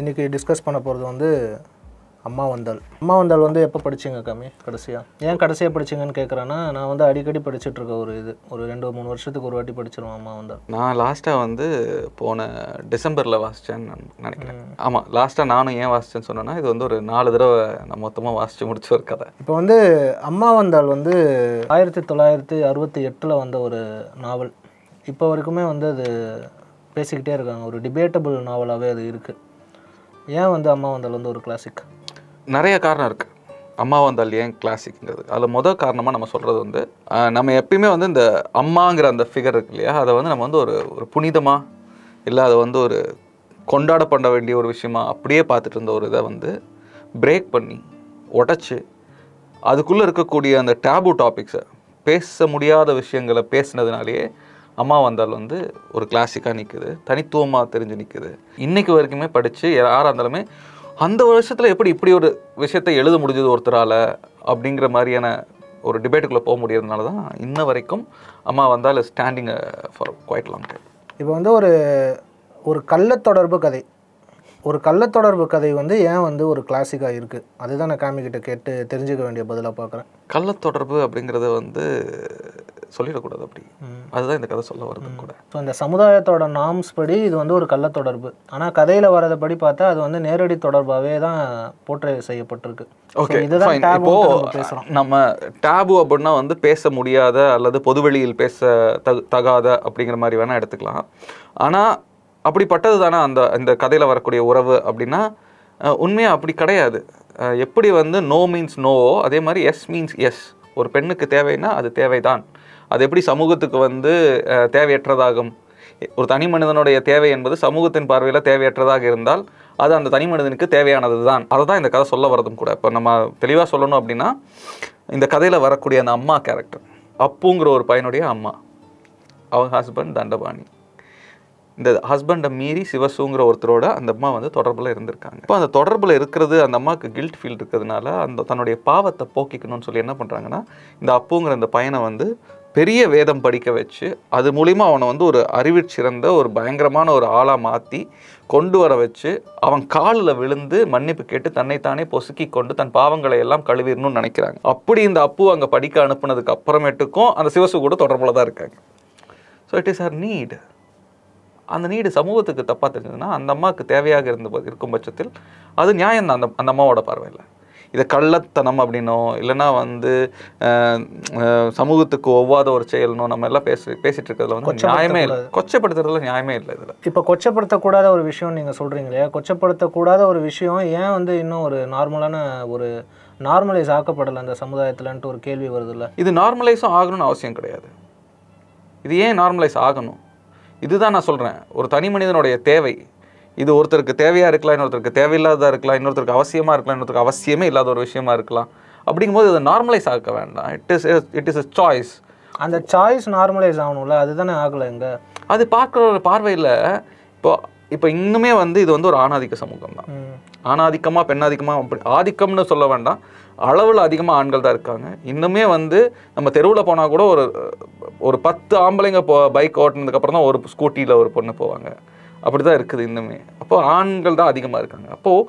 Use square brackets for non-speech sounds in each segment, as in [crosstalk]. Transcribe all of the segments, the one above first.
இன்றைக்கி டிஸ்கஸ் பண்ண போகிறது வந்து அம்மா வந்தால் அம்மா வந்தால் வந்து எப்போ படிச்சிங்க கம்மி கடைசியாக ஏன் கடைசியாக படிச்சிங்கன்னு கேட்குறேன்னா நான் வந்து அடிக்கடி படிச்சுட்ருக்க ஒரு இது ஒரு ரெண்டு மூணு வருஷத்துக்கு ஒரு வாட்டி படிச்சிருவேன் அம்மா வந்தால் நான் லாஸ்ட்டாக வந்து போன டிசம்பரில் வாசித்தேன்னு நினைக்கிறேன் ஆமாம் லாஸ்ட்டாக நானும் ஏன் வாசித்தேன்னு சொன்னேன்னா இது வந்து ஒரு நாலு தடவை நான் மொத்தமாக வாசித்து முடிச்ச ஒரு கதை இப்போ வந்து அம்மா வந்தால் வந்து ஆயிரத்தி தொள்ளாயிரத்தி அறுபத்தி எட்டில் வந்த ஒரு நாவல் இப்போ வரைக்குமே வந்து அது பேசிக்கிட்டே இருக்காங்க ஒரு டிபேட்டபிள் நாவலாகவே அது இருக்குது ஏன் வந்து அம்மா வந்தால் வந்து ஒரு கிளாசிக் நிறைய காரணம் இருக்குது அம்மா வந்தால் ஏன் கிளாசிக்ங்கிறது அதில் மொதல் காரணமாக நம்ம சொல்கிறது வந்து நம்ம எப்பயுமே வந்து இந்த அம்மாங்கிற அந்த ஃபிகர் இருக்கு இல்லையா அதை வந்து நம்ம வந்து ஒரு ஒரு புனிதமாக இல்லை அதை வந்து ஒரு கொண்டாடப்பட வேண்டிய ஒரு விஷயமா அப்படியே பார்த்துட்டு இருந்த ஒரு இதை வந்து பிரேக் பண்ணி உடச்சி அதுக்குள்ளே இருக்கக்கூடிய அந்த டேபு டாபிக்ஸை பேச முடியாத விஷயங்களை பேசினதுனாலேயே அம்மா வந்தால் வந்து ஒரு கிளாசிக்காக நிற்குது தனித்துவமாக தெரிஞ்சு நிற்குது இன்றைக்கு வரைக்குமே படித்து யாராக இருந்தாலுமே அந்த வருஷத்தில் எப்படி இப்படி ஒரு விஷயத்தை எழுத முடிஞ்சது ஒருத்தரால் அப்படிங்கிற மாதிரியான ஒரு டிபேட்டுக்குள்ளே போக முடியறதுனால தான் இன்ன வரைக்கும் அம்மா வந்தால் standing for quite long time இப்போ வந்து ஒரு ஒரு கள்ள தொடர்பு கதை ஒரு கள்ளத்தொடர்பு கதை வந்து ஏன் வந்து ஒரு கிளாசிக்காக இருக்குது அதுதான் நான் காமிக்கிட்ட கேட்டு தெரிஞ்சுக்க வேண்டிய பதிலாக பார்க்குறேன் கள்ளத்தொடர்பு அப்படிங்கிறத வந்து சொல்லிடக்கூடாது அப்படி அதுதான் இந்த கதை சொல்ல வரது கூட ஸோ இந்த சமுதாயத்தோட நாம்ஸ் படி இது வந்து ஒரு கள்ளத்தொடர்பு ஆனால் கதையில் படி பார்த்தா அது வந்து நேரடி தொடர்பாகவே தான் போற்ற செய்யப்பட்டிருக்கு ஓகே இதுதான் இப்போ பேசுகிறோம் நம்ம டேபு அப்படின்னா வந்து பேச முடியாத அல்லது பொதுவெளியில் பேச தகாத அப்படிங்கிற மாதிரி வேணால் எடுத்துக்கலாம் ஆனால் அப்படிப்பட்டது தானே அந்த இந்த கதையில் வரக்கூடிய உறவு அப்படின்னா உண்மையாக அப்படி கிடையாது எப்படி வந்து நோ மீன்ஸ் நோவோ அதே மாதிரி எஸ் மீன்ஸ் எஸ் ஒரு பெண்ணுக்கு தேவைன்னா அது தேவைதான் அது எப்படி சமூகத்துக்கு வந்து தேவையற்றதாகும் ஒரு தனி மனிதனுடைய தேவை என்பது சமூகத்தின் பார்வையில் தேவையற்றதாக இருந்தால் அது அந்த தனி மனிதனுக்கு தேவையானது தான் அதை தான் இந்த கதை சொல்ல வரதும் கூட இப்போ நம்ம தெளிவாக சொல்லணும் அப்படின்னா இந்த கதையில் வரக்கூடிய அந்த அம்மா கேரக்டர் அப்புங்கிற ஒரு பையனுடைய அம்மா அவங்க ஹஸ்பண்ட் தண்டபாணி இந்த ஹஸ்பண்டை மீறி சிவசுங்கிற ஒருத்தரோட அந்த அம்மா வந்து தொடர்பில் இருந்திருக்காங்க இப்போ அந்த தொடர்பில் இருக்கிறது அந்த அம்மாவுக்கு கில்ட் ஃபீல் இருக்கிறதுனால அந்த தன்னுடைய பாவத்தை போக்கிக்கணும்னு சொல்லி என்ன பண்ணுறாங்கன்னா இந்த அப்புங்கிற இந்த பையனை வந்து பெரிய வேதம் படிக்க வச்சு அது மூலிமா அவனை வந்து ஒரு சிறந்த ஒரு பயங்கரமான ஒரு ஆளாக மாற்றி கொண்டு வர வச்சு அவன் காலில் விழுந்து மன்னிப்பு கேட்டு தன்னைத்தானே பொசுக்கி கொண்டு தன் பாவங்களை எல்லாம் கழுவிடணும்னு நினைக்கிறாங்க அப்படி இந்த அப்பு அங்கே படிக்க அனுப்புனதுக்கு அப்புறமேட்டுக்கும் அந்த சிவசு கூட தொடர்பில் தான் இருக்காங்க so it is our need அந்த நீடு சமூகத்துக்கு தப்பாக தெரிஞ்சதுன்னா அந்த அம்மாவுக்கு தேவையாக இருந்த இருக்கும் பட்சத்தில் அது நியாயம் தான் அந்த அந்த அம்மாவோட பார்வையில் இதை கள்ளத்தனம் அப்படின்னோ இல்லைனா வந்து சமூகத்துக்கு ஒவ்வாத ஒரு செயல்னோ நம்ம எல்லாம் பேச பேசிட்டு இருக்கிறதுல வந்து நியாயமே இல்லை கொச்சப்படுத்துறதுல நியாயமே இல்லை இதில் இப்போ கொச்சப்படுத்தக்கூடாத ஒரு விஷயம் நீங்கள் சொல்கிறீங்க இல்லையா கொச்சப்படுத்தக்கூடாத ஒரு விஷயம் ஏன் வந்து இன்னும் ஒரு நார்மலான ஒரு நார்மலைஸ் ஆக்கப்படலை அந்த சமுதாயத்தில்ன்ட்டு ஒரு கேள்வி வருது இல்லை இது நார்மலைஸும் ஆகணும்னு அவசியம் கிடையாது இது ஏன் நார்மலைஸ் ஆகணும் இதுதான் நான் சொல்கிறேன் ஒரு தனி மனிதனுடைய தேவை இது ஒருத்தருக்கு தேவையாக இருக்கலாம் இன்னொருத்தருக்கு தேவையில்லாததாக இருக்கலாம் இன்னொருத்தருக்கு அவசியமாக இருக்கலாம் இன்னொருத்தருக்கு அவசியமே இல்லாத ஒரு விஷயமா இருக்கலாம் அப்படிங்கும்போது இதை நார்மலைஸ் ஆக்க வேண்டாம் it is it is a choice அந்த சாய்ஸ் நார்மலைஸ் ஆகணும்ல அதுதானே ஆகலை இங்கே அது பார்க்குற ஒரு பார்வையில் இப்போ இப்போ இன்னுமே வந்து இது வந்து ஒரு ஆணாதிக்க சமூகம் தான் ஆணாதிக்கமாக பெண்ணாதிக்கமாக அப்படி ஆதிக்கம்னு சொல்ல வேண்டாம் அளவில் அதிகமாக ஆண்கள் தான் இருக்காங்க இன்னுமே வந்து நம்ம தெருவில் போனால் கூட ஒரு ஒரு பத்து ஆம்பளைங்க போ பைக் ஓட்டினதுக்கப்புறம் தான் ஒரு ஸ்கூட்டியில் ஒரு பொண்ணு போவாங்க அப்படி தான் இருக்குது இன்னுமே அப்போது ஆண்கள் தான் அதிகமாக இருக்காங்க அப்போது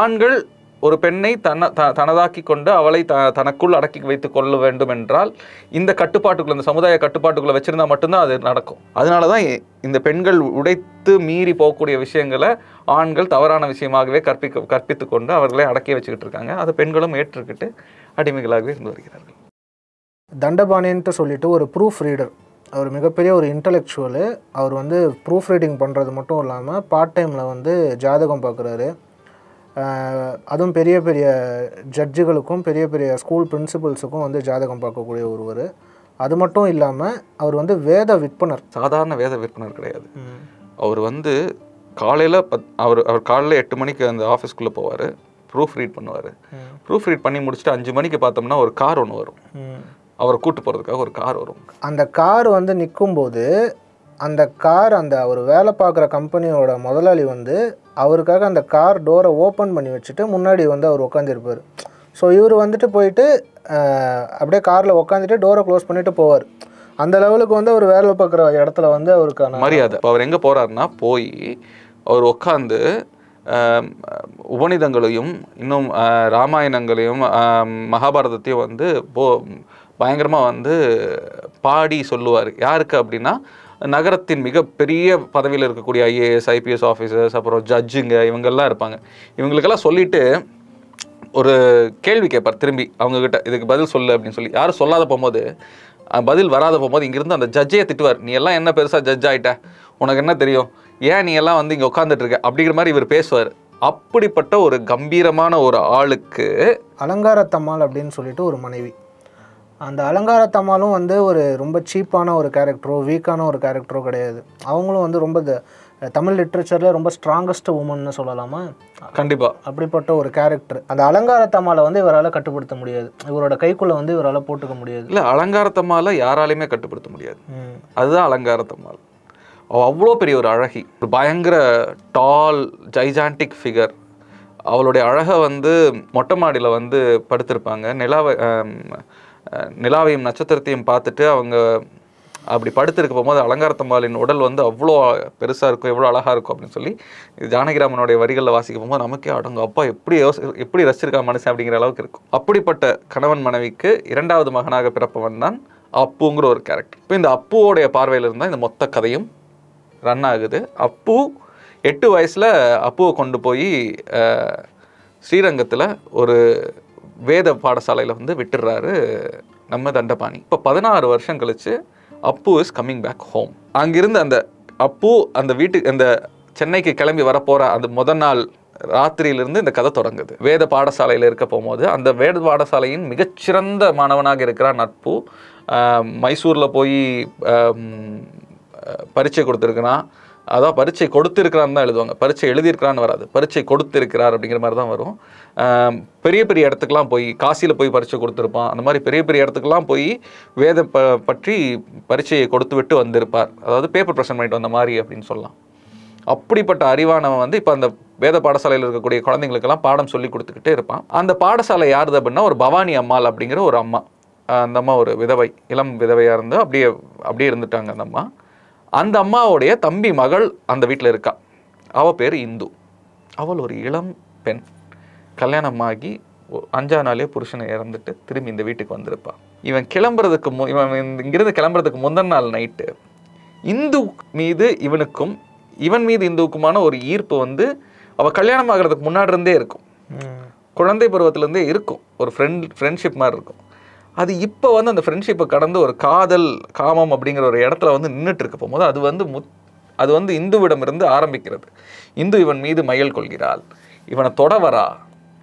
ஆண்கள் ஒரு பெண்ணை தன தனதாக்கி கொண்டு அவளை த தனக்குள் அடக்கி வைத்து கொள்ள வேண்டும் என்றால் இந்த கட்டுப்பாட்டுக்குள்ளே இந்த சமுதாய கட்டுப்பாட்டுக்குள்ளே வச்சுருந்தா மட்டும்தான் அது நடக்கும் அதனால தான் இந்த பெண்கள் உடைத்து மீறி போகக்கூடிய விஷயங்களை ஆண்கள் தவறான விஷயமாகவே கற்பிக்க கற்பித்து கொண்டு அவர்களை அடக்கி வச்சுக்கிட்டு இருக்காங்க அதை பெண்களும் ஏற்றுக்கிட்டு அடிமைகளாகவே இருந்து வருகிறார்கள் தண்டபாணின்ட்டு சொல்லிட்டு ஒரு ப்ரூஃப் ரீடர் அவர் மிகப்பெரிய ஒரு இன்டலெக்சுவலு அவர் வந்து ப்ரூஃப் ரீடிங் பண்ணுறது மட்டும் இல்லாமல் பார்ட் டைமில் வந்து ஜாதகம் பார்க்குறாரு அதுவும் பெரிய பெரிய ஜட்ஜுகளுக்கும் பெரிய பெரிய ஸ்கூல் பிரின்சிபல்ஸுக்கும் வந்து ஜாதகம் பார்க்கக்கூடிய ஒருவர் அது மட்டும் இல்லாமல் அவர் வந்து வேத விற்பனர் சாதாரண வேத விற்பனர் கிடையாது அவர் வந்து காலையில் பத் அவர் அவர் காலையில் எட்டு மணிக்கு அந்த ஆஃபீஸ்க்குள்ளே போவார் ப்ரூஃப் ரீட் பண்ணுவார் ப்ரூஃப் ரீட் பண்ணி முடிச்சுட்டு அஞ்சு மணிக்கு பார்த்தோம்னா ஒரு கார் ஒன்று வரும் அவரை கூப்பிட்டு போகிறதுக்காக ஒரு கார் வரும் அந்த கார் வந்து நிற்கும்போது அந்த கார் அந்த அவர் வேலை பார்க்குற கம்பெனியோட முதலாளி வந்து அவருக்காக அந்த கார் டோரை ஓப்பன் பண்ணி வச்சுட்டு முன்னாடி வந்து அவர் உட்காந்துருப்பார் ஸோ இவர் வந்துட்டு போயிட்டு அப்படியே காரில் உட்காந்துட்டு டோரை க்ளோஸ் பண்ணிவிட்டு போவார் அந்த லெவலுக்கு வந்து அவர் வேலை பார்க்குற இடத்துல வந்து அவருக்கான மரியாதை இப்போ அவர் எங்கே போகிறாருன்னா போய் அவர் உட்காந்து உபநிதங்களையும் இன்னும் ராமாயணங்களையும் மகாபாரதத்தையும் வந்து போ பயங்கரமாக வந்து பாடி சொல்லுவார் யாருக்கு அப்படின்னா நகரத்தின் மிகப்பெரிய பதவியில் இருக்கக்கூடிய ஐஏஎஸ் ஐபிஎஸ் ஆஃபீஸர்ஸ் அப்புறம் ஜட்ஜுங்க இவங்கெல்லாம் இருப்பாங்க இவங்களுக்கெல்லாம் சொல்லிவிட்டு ஒரு கேள்வி கேட்பார் திரும்பி அவங்கக்கிட்ட இதுக்கு பதில் சொல்லு அப்படின்னு சொல்லி யாரும் சொல்லாத போகும்போது பதில் வராத போகும்போது இங்கேருந்து அந்த ஜட்ஜையே திட்டுவார் நீ எல்லாம் என்ன பெருசாக ஜட்ஜ் ஆகிட்ட உனக்கு என்ன தெரியும் ஏன் நீ எல்லாம் வந்து இங்கே உட்காந்துட்ருக்க அப்படிங்கிற மாதிரி இவர் பேசுவார் அப்படிப்பட்ட ஒரு கம்பீரமான ஒரு ஆளுக்கு அலங்காரத்தம்மாள் அப்படின்னு சொல்லிட்டு ஒரு மனைவி அந்த அலங்காரத்தம்மாலும் வந்து ஒரு ரொம்ப சீப்பான ஒரு கேரக்டரோ வீக்கான ஒரு கேரக்டரோ கிடையாது அவங்களும் வந்து ரொம்ப தமிழ் லிட்ரேச்சரில் ரொம்ப ஸ்ட்ராங்கஸ்ட் உமன்னு சொல்லலாமா கண்டிப்பாக அப்படிப்பட்ட ஒரு கேரக்டர் அந்த அலங்காரத்தம்மாவில் வந்து இவரால் கட்டுப்படுத்த முடியாது இவரோட கைக்குள்ளே வந்து இவரால் போட்டுக்க முடியாது இல்லை அலங்காரத்தம்மாவில் யாராலையுமே கட்டுப்படுத்த முடியாது அதுதான் அலங்காரத்தம்மாள் அவள் அவ்வளோ பெரிய ஒரு அழகி ஒரு பயங்கர டால் ஜைஜான்டிக் ஃபிகர் அவளுடைய அழகை வந்து மொட்டை மாடியில் வந்து படுத்திருப்பாங்க நிலாவை நிலாவையும் நட்சத்திரத்தையும் பார்த்துட்டு அவங்க அப்படி படுத்திருக்க போகும்போது அலங்காரத்தம்பாலின் உடல் வந்து அவ்வளோ பெருசாக இருக்கும் எவ்வளோ அழகாக இருக்கும் அப்படின்னு சொல்லி ஜானகிராமனுடைய வரிகளில் வாசிக்க போகும்போது நமக்கே அடங்கும் அப்பா எப்படி எப்படி ரசிச்சிருக்கா மனுஷன் அப்படிங்கிற அளவுக்கு இருக்கும் அப்படிப்பட்ட கணவன் மனைவிக்கு இரண்டாவது மகனாக பிறப்பவன் தான் அப்புங்கிற ஒரு கேரக்டர் இப்போ இந்த அப்புவோடைய பார்வையில் இருந்தால் இந்த மொத்த கதையும் ரன் ஆகுது அப்பு எட்டு வயசில் அப்புவை கொண்டு போய் ஸ்ரீரங்கத்தில் ஒரு வேத பாடசாலையில் வந்து விட்டுடுறாரு நம்ம தண்டபாணி இப்போ பதினாறு வருஷம் கழித்து Appu is coming back home அங்கிருந்து அந்த அப்பு அந்த வீட்டுக்கு அந்த சென்னைக்கு கிளம்பி வரப்போகிற அந்த முத நாள் ராத்திரியிலிருந்து இந்த கதை தொடங்குது வேத பாடசாலையில் இருக்க போகும்போது அந்த வேத பாடசாலையின் மிகச்சிறந்த மாணவனாக இருக்கிறான் நட்பு மைசூரில் போய் பரீட்சை கொடுத்துருக்குறான் அதான் பரீட்சை கொடுத்துருக்கிறான்னு தான் எழுதுவாங்க பரீட்சை எழுதியிருக்கிறான்னு வராது பரீட்சை கொடுத்துருக்கிறார் அப்படிங்கிற மாதிரி தான் வரும் பெரிய பெரிய இடத்துக்கெலாம் போய் காசியில் போய் பரீட்சை கொடுத்துருப்பான் அந்த மாதிரி பெரிய பெரிய இடத்துக்கெலாம் போய் வேத ப பற்றி பரீட்சையை கொடுத்து விட்டு வந்திருப்பார் அதாவது பேப்பர் ப்ரெசன்ட் பண்ணிட்டு வந்த மாதிரி அப்படின்னு சொல்லலாம் அப்படிப்பட்ட அறிவானவன் வந்து இப்போ அந்த வேத பாடசாலையில் இருக்கக்கூடிய குழந்தைங்களுக்கெல்லாம் பாடம் சொல்லி கொடுத்துக்கிட்டே இருப்பான் அந்த பாடசாலை யாருது அப்படின்னா ஒரு பவானி அம்மாள் அப்படிங்கிற ஒரு அம்மா அந்த அம்மா ஒரு விதவை இளம் விதவையாக இருந்தோ அப்படியே அப்படியே இருந்துட்டாங்க அந்த அம்மா அந்த அம்மாவுடைய தம்பி மகள் அந்த வீட்டில் இருக்கா அவள் பேர் இந்து அவள் ஒரு இளம் பெண் கல்யாணமாகி அஞ்சா நாளே புருஷனை இறந்துட்டு திரும்பி இந்த வீட்டுக்கு வந்திருப்பான் இவன் கிளம்புறதுக்கு மு இவன் இங்கிருந்து கிளம்புறதுக்கு முந்தன் நாள் நைட்டு இந்து மீது இவனுக்கும் இவன் மீது இந்துவுக்குமான ஒரு ஈர்ப்பு வந்து அவள் கல்யாணம் ஆகிறதுக்கு முன்னாடி இருந்தே இருக்கும் குழந்தை பருவத்துலேருந்தே இருக்கும் ஒரு ஃப்ரெண்ட் ஃப்ரெண்ட்ஷிப் மாதிரி இருக்கும் அது இப்போ வந்து அந்த ஃப்ரெண்ட்ஷிப்பை கடந்து ஒரு காதல் காமம் அப்படிங்கிற ஒரு இடத்துல வந்து நின்றுட்டு இருக்க போகும்போது அது வந்து முத் அது வந்து இந்துவிடமிருந்து ஆரம்பிக்கிறது இந்து இவன் மீது மயல் கொள்கிறாள் இவனை தொடவரா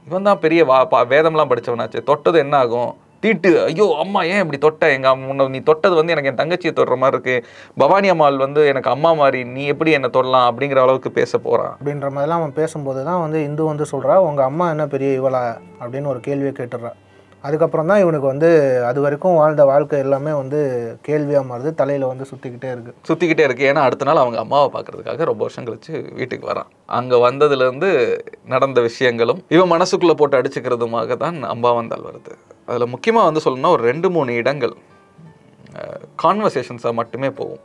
இவன் தான் பெரிய வா பா வேதம்லாம் படித்தவனாச்சு தொட்டது என்ன ஆகும் தீட்டு ஐயோ அம்மா ஏன் இப்படி தொட்ட எங்கள் முன்ன நீ தொட்டது வந்து எனக்கு என் தங்கச்சியை தொடுற மாதிரி இருக்குது பவானி அம்மாள் வந்து எனக்கு அம்மா மாதிரி நீ எப்படி என்னை தொடலாம் அப்படிங்கிற அளவுக்கு பேச போகிறான் அப்படின்ற மாதிரிலாம் அவன் பேசும்போது தான் வந்து இந்து வந்து சொல்கிறா உங்கள் அம்மா என்ன பெரிய இவளா அப்படின்னு ஒரு கேள்வியை கேட்டுடுறான் அதுக்கப்புறம் தான் இவனுக்கு வந்து அது வரைக்கும் வாழ்ந்த வாழ்க்கை எல்லாமே வந்து கேள்வியாக மாறுது தலையில் வந்து சுற்றிக்கிட்டே இருக்குது சுற்றிக்கிட்டே இருக்குது ஏன்னா அடுத்த நாள் அவங்க அம்மாவை பார்க்குறதுக்காக ரொம்ப வருஷம் கழிச்சு வீட்டுக்கு வரான் அங்கே வந்ததுலேருந்து நடந்த விஷயங்களும் இவன் மனசுக்குள்ளே போட்டு அடிச்சுக்கிறதுமாக தான் அம்மா வந்தால் வருது அதில் முக்கியமாக வந்து சொல்லணும்னா ஒரு ரெண்டு மூணு இடங்கள் கான்வர்சேஷன்ஸாக மட்டுமே போகும்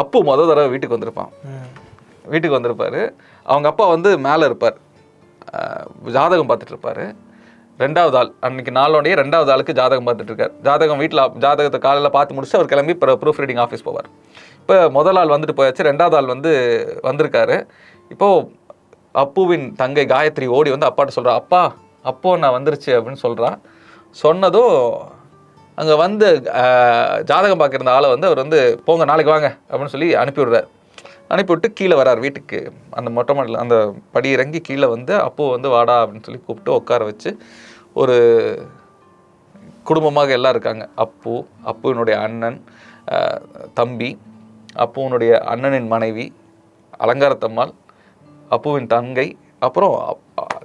அப்பு மொதல் தடவை வீட்டுக்கு வந்திருப்பான் வீட்டுக்கு வந்திருப்பார் அவங்க அப்பா வந்து மேலே இருப்பார் ஜாதகம் பார்த்துட்டு இருப்பாரு ரெண்டாவது ஆள் அன்றைக்கி நாளோடைய ரெண்டாவது ஆளுக்கு ஜாதகம் பார்த்துட்டு இருக்கார் ஜாதகம் வீட்டில் ஜாதகத்தை காலையில் பார்த்து முடிச்சு அவர் கிளம்பி இப்போ ப்ரூஃப் ரீடிங் ஆஃபீஸ் போவார் இப்போ முதல் ஆள் வந்துட்டு போயாச்சு ரெண்டாவது ஆள் வந்து வந்திருக்காரு இப்போது அப்புவின் தங்கை காயத்ரி ஓடி வந்து அப்பாட்ட சொல்கிறா அப்பா அப்போ நான் வந்துருச்சு அப்படின்னு சொல்கிறான் சொன்னதும் அங்கே வந்து ஜாதகம் பார்க்குற ஆளை வந்து அவர் வந்து போங்க நாளைக்கு வாங்க அப்படின்னு சொல்லி அனுப்பிவிடுறார் அனுப்பிவிட்டு கீழே வரார் வீட்டுக்கு அந்த மொட்டை மாடியில் அந்த படி இறங்கி கீழே வந்து அப்போது வந்து வாடா அப்படின்னு சொல்லி கூப்பிட்டு உட்கார வச்சு ஒரு குடும்பமாக எல்லாம் இருக்காங்க அப்பு அப்புவினுடைய அண்ணன் தம்பி அப்புவனுடைய அண்ணனின் மனைவி அலங்காரத்தம்மாள் அப்புவின் தங்கை அப்புறம்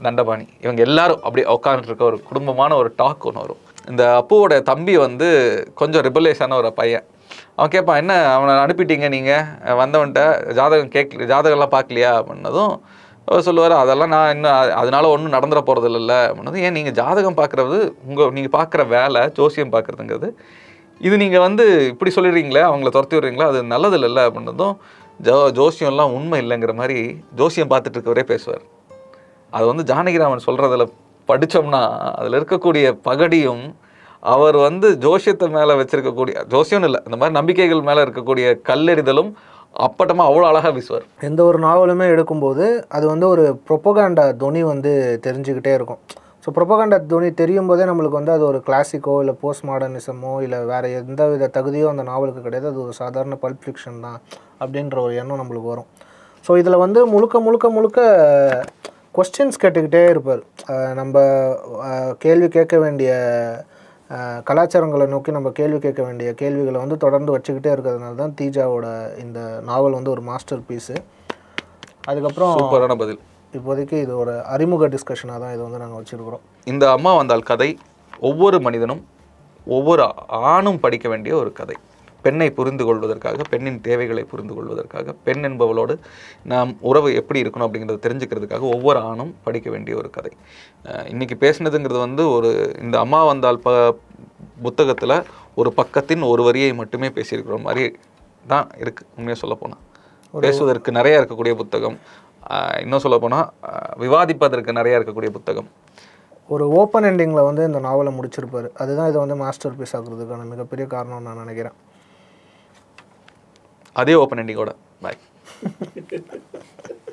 தண்டபாணி இவங்க எல்லாரும் அப்படியே உட்காந்துட்டு ஒரு குடும்பமான ஒரு டாக் ஒன்று வரும் இந்த அப்புவோட தம்பி வந்து கொஞ்சம் ரிபலேஷான ஒரு பையன் அவன் கேட்பான் என்ன அவனை அனுப்பிட்டீங்க நீங்கள் வந்தவன்கிட்ட ஜாதகம் கேட்க ஜாதகம்லாம் பார்க்கலையா அப்படின்னதும் சொல்லுவார் அதெல்லாம் நான் இன்னும் அதனால ஒன்றும் நடந்துட போகிறது இல்லை அப்படின்னதும் ஏன் நீங்கள் ஜாதகம் பார்க்குறது உங்கள் நீங்கள் பார்க்குற வேலை ஜோசியம் பார்க்குறதுங்கிறது இது நீங்கள் வந்து இப்படி சொல்லிடுறீங்களே அவங்கள துரத்தி விடுறீங்களா அது நல்லது இல்லை அப்படின்றதும் ஜோ ஜோசியம்லாம் உண்மை இல்லைங்கிற மாதிரி ஜோசியம் பார்த்துட்டு இருக்கவரே பேசுவார் அது வந்து ஜானகிராமன் சொல்கிறதில் படித்தோம்னா அதில் இருக்கக்கூடிய பகடியும் அவர் வந்து ஜோசியத்தை மேலே வச்சிருக்கக்கூடிய ஜோசியம் இல்லை இந்த மாதிரி நம்பிக்கைகள் மேலே இருக்கக்கூடிய கல்லெறிதலும் அப்பட்டமாக அவ்வளோ அழகாக வீசுவார் எந்த ஒரு நாவலுமே எடுக்கும்போது அது வந்து ஒரு ப்ரொப்போகாண்டா துணி வந்து தெரிஞ்சுக்கிட்டே இருக்கும் ஸோ ப்ரொப்போகாண்டா துணி தெரியும் போதே நம்மளுக்கு வந்து அது ஒரு கிளாசிக்கோ இல்லை போஸ்ட் மாடர்னிசமோ இல்லை வேறு எந்த வித தகுதியோ அந்த நாவலுக்கு கிடையாது அது ஒரு சாதாரண பல்ப் ஃபிக்ஷன் தான் அப்படின்ற ஒரு எண்ணம் நம்மளுக்கு வரும் ஸோ இதில் வந்து முழுக்க முழுக்க முழுக்க கொஸ்டின்ஸ் கேட்டுக்கிட்டே இருப்பார் நம்ம கேள்வி கேட்க வேண்டிய கலாச்சாரங்களை நோக்கி நம்ம கேள்வி கேட்க வேண்டிய கேள்விகளை வந்து தொடர்ந்து வச்சுக்கிட்டே இருக்கிறதுனால தான் தீஜாவோட இந்த நாவல் வந்து ஒரு மாஸ்டர் பீஸு அதுக்கப்புறம் பதில் இப்போதைக்கு இது ஒரு அறிமுக டிஸ்கஷனாக தான் இது வந்து நாங்கள் வச்சுருக்கிறோம் இந்த அம்மா வந்தால் கதை ஒவ்வொரு மனிதனும் ஒவ்வொரு ஆணும் படிக்க வேண்டிய ஒரு கதை பெண்ணை புரிந்து கொள்வதற்காக பெண்ணின் தேவைகளை புரிந்து கொள்வதற்காக பெண் என்பவளோடு நாம் உறவு எப்படி இருக்கணும் அப்படிங்கிறத தெரிஞ்சுக்கிறதுக்காக ஒவ்வொரு ஆணும் படிக்க வேண்டிய ஒரு கதை இன்றைக்கி பேசினதுங்கிறது வந்து ஒரு இந்த அம்மா வந்தால் ப புத்தகத்தில் ஒரு பக்கத்தின் ஒரு வரியை மட்டுமே பேசியிருக்கிற மாதிரி தான் இருக்குது உண்மையாக சொல்லப்போனால் பேசுவதற்கு நிறையா இருக்கக்கூடிய புத்தகம் இன்னும் சொல்லப்போனால் விவாதிப்பதற்கு நிறையா இருக்கக்கூடிய புத்தகம் ஒரு ஓப்பன் எண்டிங்கில் வந்து இந்த நாவலை முடிச்சிருப்பார் அதுதான் இதை வந்து மாஸ்டர் பீஸ் ஆகுறதுக்கான மிகப்பெரிய காரணம்னு நான் நினைக்கிறேன் అదే ఓపెన్ ఎండింగ్ కూడా బాయ్ [laughs]